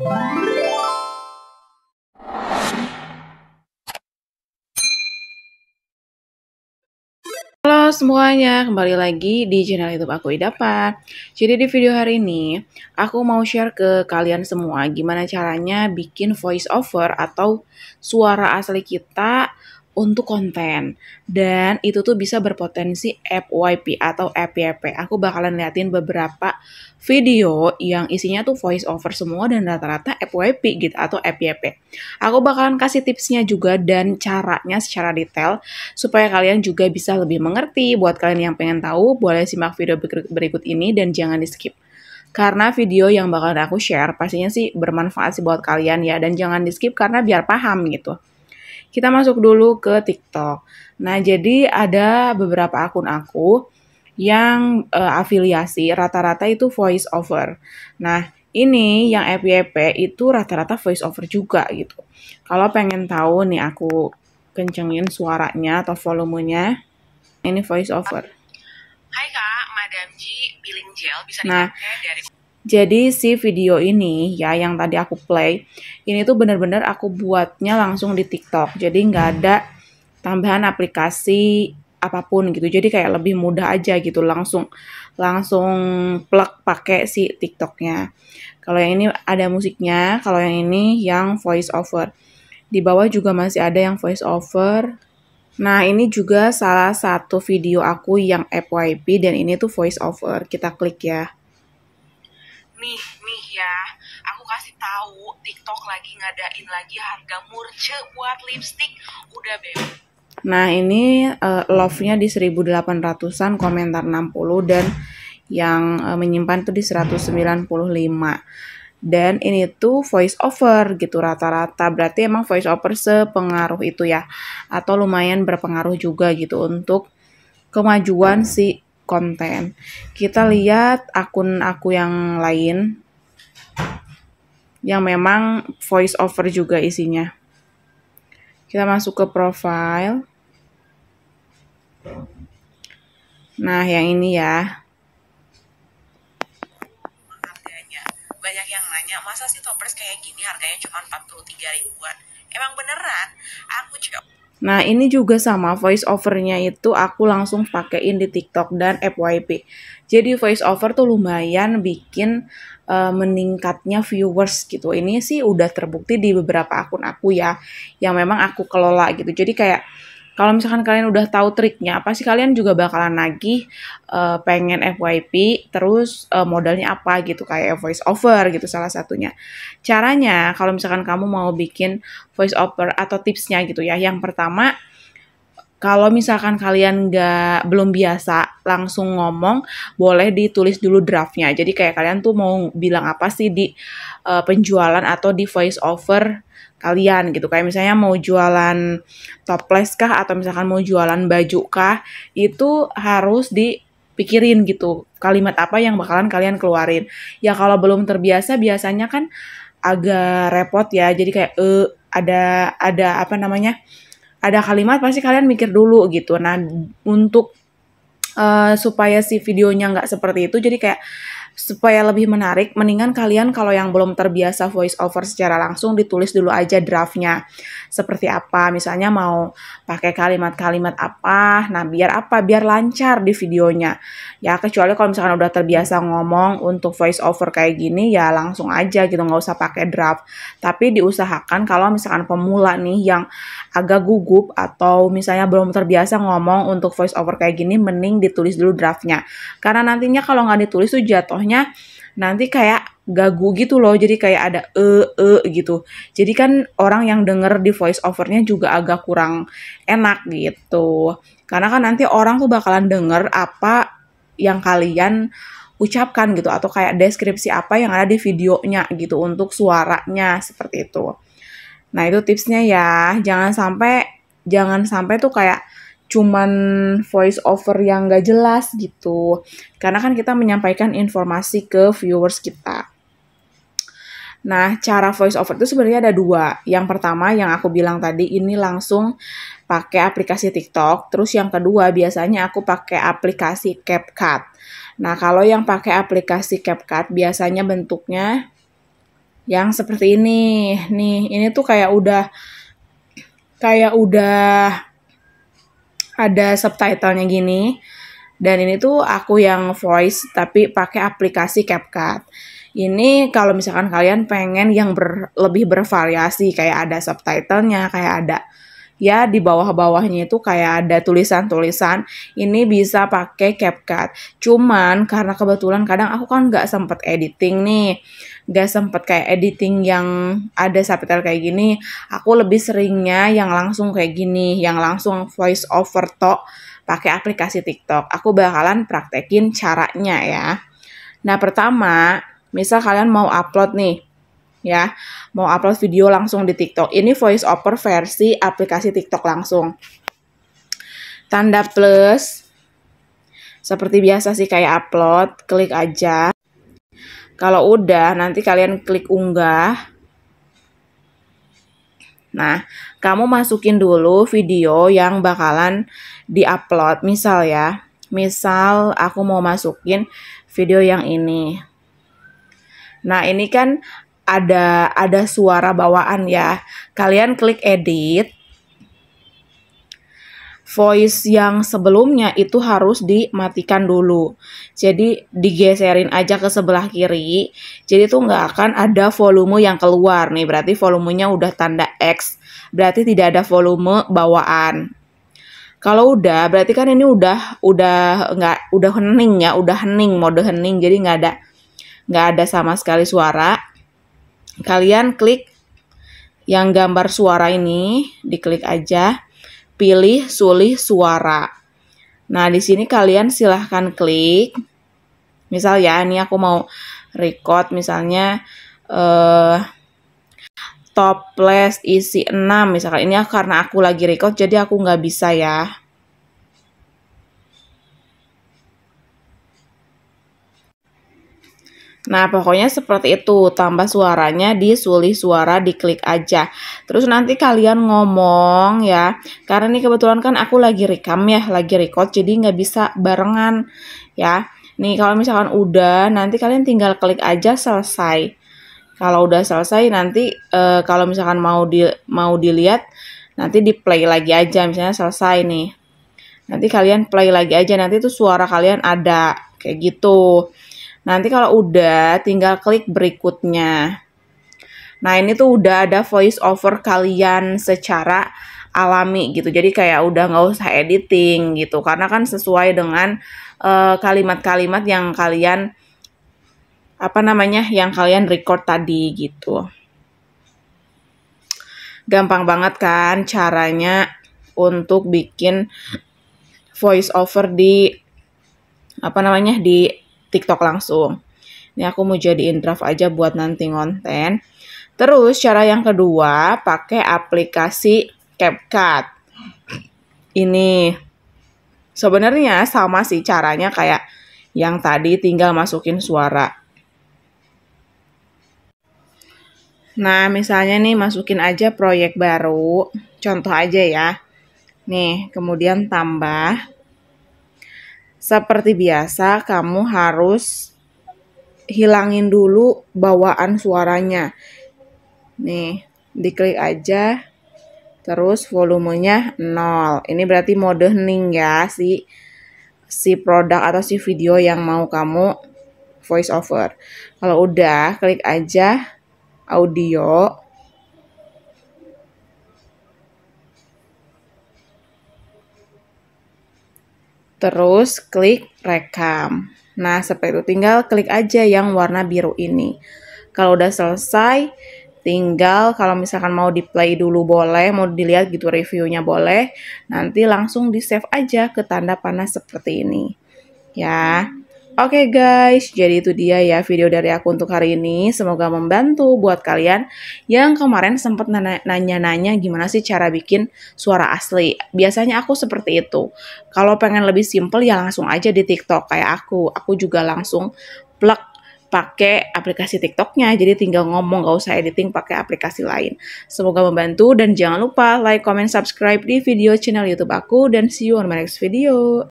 Halo semuanya, kembali lagi di channel YouTube aku Idapa. Jadi di video hari ini, aku mau share ke kalian semua gimana caranya bikin voice over atau suara asli kita untuk konten dan itu tuh bisa berpotensi FYP atau FYP. Aku bakalan liatin beberapa video yang isinya tuh voice over semua dan rata-rata FYP gitu atau FYP. Aku bakalan kasih tipsnya juga dan caranya secara detail supaya kalian juga bisa lebih mengerti. Buat kalian yang pengen tahu, boleh simak video berikut ini dan jangan di-skip karena video yang bakalan aku share pastinya sih bermanfaat sih buat kalian ya dan jangan di skip karena biar paham gitu kita masuk dulu ke TikTok. Nah, jadi ada beberapa akun aku yang uh, afiliasi rata-rata itu voice over. Nah, ini yang FYP itu rata-rata voice over juga gitu. Kalau pengen tahu nih aku kencengin suaranya atau volumenya, ini voice over. Hai Kak, Madam G, Billing gel bisa nah, dipakai nah, dari jadi si video ini ya yang tadi aku play, ini tuh bener-bener aku buatnya langsung di TikTok. Jadi nggak ada tambahan aplikasi apapun gitu. Jadi kayak lebih mudah aja gitu langsung langsung plug pakai si TikToknya. Kalau yang ini ada musiknya, kalau yang ini yang voice over. Di bawah juga masih ada yang voice over. Nah, ini juga salah satu video aku yang FYP dan ini tuh voice over. Kita klik ya nih nih ya aku kasih tahu TikTok lagi ngadain lagi harga murce buat lipstick udah be. Nah ini uh, love-nya di 1800-an komentar 60 dan yang uh, menyimpan tuh di 195 dan ini tuh voice over gitu rata-rata berarti emang voice over sepengaruh itu ya atau lumayan berpengaruh juga gitu untuk kemajuan si konten. Kita lihat akun aku yang lain yang memang voice over juga isinya. Kita masuk ke profile. Nah, yang ini ya. Harganya. Banyak yang nanya, masa sih toppers kayak gini harganya cuma 43 ribuan? Emang beneran? Aku juga Nah, ini juga sama voice overnya itu aku langsung pakein di TikTok dan FYP. Jadi voice over tuh lumayan bikin uh, meningkatnya viewers gitu. Ini sih udah terbukti di beberapa akun aku ya yang memang aku kelola gitu. Jadi kayak kalau misalkan kalian udah tahu triknya, apa sih kalian juga bakalan nagih uh, pengen FYP, terus uh, modalnya apa gitu, kayak voice over gitu salah satunya. Caranya, kalau misalkan kamu mau bikin voice over atau tipsnya gitu ya, yang pertama, kalau misalkan kalian nggak belum biasa langsung ngomong, boleh ditulis dulu draftnya. Jadi kayak kalian tuh mau bilang apa sih di uh, penjualan atau di voice over kalian gitu kayak misalnya mau jualan toples kah atau misalkan mau jualan baju kah itu harus dipikirin gitu kalimat apa yang bakalan kalian keluarin ya kalau belum terbiasa biasanya kan agak repot ya jadi kayak eh ada ada apa namanya ada kalimat pasti kalian mikir dulu gitu nah untuk uh, supaya si videonya nggak seperti itu jadi kayak supaya lebih menarik, mendingan kalian kalau yang belum terbiasa voice over secara langsung ditulis dulu aja draftnya. Seperti apa, misalnya mau pakai kalimat-kalimat apa, nah biar apa, biar lancar di videonya. Ya kecuali kalau misalkan udah terbiasa ngomong untuk voice over kayak gini ya langsung aja gitu, nggak usah pakai draft. Tapi diusahakan kalau misalkan pemula nih yang agak gugup atau misalnya belum terbiasa ngomong untuk voice over kayak gini, mending ditulis dulu draftnya. Karena nantinya kalau nggak ditulis tuh jatuh contohnya nanti kayak gagu gitu loh jadi kayak ada e e gitu jadi kan orang yang denger di voice overnya juga agak kurang enak gitu karena kan nanti orang tuh bakalan denger apa yang kalian ucapkan gitu atau kayak deskripsi apa yang ada di videonya gitu untuk suaranya seperti itu nah itu tipsnya ya jangan sampai jangan sampai tuh kayak cuman voice over yang gak jelas gitu. Karena kan kita menyampaikan informasi ke viewers kita. Nah, cara voice over itu sebenarnya ada dua. Yang pertama yang aku bilang tadi ini langsung pakai aplikasi TikTok. Terus yang kedua biasanya aku pakai aplikasi CapCut. Nah, kalau yang pakai aplikasi CapCut biasanya bentuknya yang seperti ini. Nih, ini tuh kayak udah kayak udah ada subtitlenya gini. Dan ini tuh aku yang voice tapi pakai aplikasi CapCut. Ini kalau misalkan kalian pengen yang ber, lebih bervariasi kayak ada subtitlenya, kayak ada ya di bawah-bawahnya itu kayak ada tulisan-tulisan ini bisa pakai CapCut cuman karena kebetulan kadang aku kan nggak sempet editing nih gak sempet kayak editing yang ada subtitle kayak gini aku lebih seringnya yang langsung kayak gini yang langsung voice over talk pakai aplikasi TikTok aku bakalan praktekin caranya ya nah pertama misal kalian mau upload nih ya mau upload video langsung di TikTok ini voice over versi aplikasi TikTok langsung tanda plus seperti biasa sih kayak upload klik aja kalau udah, nanti kalian klik unggah. Nah, kamu masukin dulu video yang bakalan diupload. Misal ya, misal aku mau masukin video yang ini. Nah, ini kan ada ada suara bawaan ya. Kalian klik edit voice yang sebelumnya itu harus dimatikan dulu. Jadi digeserin aja ke sebelah kiri. Jadi tuh nggak akan ada volume yang keluar nih. Berarti volumenya udah tanda X. Berarti tidak ada volume bawaan. Kalau udah, berarti kan ini udah udah nggak udah hening ya, udah hening mode hening. Jadi nggak ada nggak ada sama sekali suara. Kalian klik yang gambar suara ini, diklik aja pilih sulih suara. Nah, di sini kalian silahkan klik. Misal ya, ini aku mau record misalnya eh uh, toples isi 6 misalkan. Ini ya karena aku lagi record jadi aku nggak bisa ya. Nah, pokoknya seperti itu. Tambah suaranya di sulih suara diklik aja. Terus nanti kalian ngomong ya. Karena ini kebetulan kan aku lagi rekam ya, lagi record jadi nggak bisa barengan ya. Nih, kalau misalkan udah, nanti kalian tinggal klik aja selesai. Kalau udah selesai nanti e, kalau misalkan mau di mau dilihat nanti di play lagi aja misalnya selesai nih. Nanti kalian play lagi aja nanti tuh suara kalian ada kayak gitu. Nanti kalau udah tinggal klik berikutnya. Nah, ini tuh udah ada voice over kalian secara alami gitu. Jadi kayak udah nggak usah editing gitu karena kan sesuai dengan eh, kalimat-kalimat uh, yang kalian apa namanya yang kalian record tadi gitu. Gampang banget kan caranya untuk bikin voice over di apa namanya di TikTok langsung. Ini aku mau jadiin draft aja buat nanti konten. Terus cara yang kedua pakai aplikasi CapCut. Ini sebenarnya sama sih caranya kayak yang tadi tinggal masukin suara. Nah, misalnya nih masukin aja proyek baru, contoh aja ya. Nih, kemudian tambah seperti biasa, kamu harus hilangin dulu bawaan suaranya. Nih, diklik aja. Terus volumenya nol. Ini berarti mode hening ya si si produk atau si video yang mau kamu voice over. Kalau udah klik aja audio terus klik rekam. Nah, seperti itu tinggal klik aja yang warna biru ini. Kalau udah selesai, tinggal kalau misalkan mau di play dulu boleh, mau dilihat gitu reviewnya boleh, nanti langsung di save aja ke tanda panah seperti ini. Ya. Oke okay guys, jadi itu dia ya video dari aku untuk hari ini. Semoga membantu buat kalian yang kemarin sempat nanya-nanya gimana sih cara bikin suara asli. Biasanya aku seperti itu. Kalau pengen lebih simple ya langsung aja di TikTok kayak aku. Aku juga langsung plug pakai aplikasi TikToknya, jadi tinggal ngomong gak usah editing pakai aplikasi lain. Semoga membantu dan jangan lupa like, comment, subscribe di video channel YouTube aku dan see you on my next video.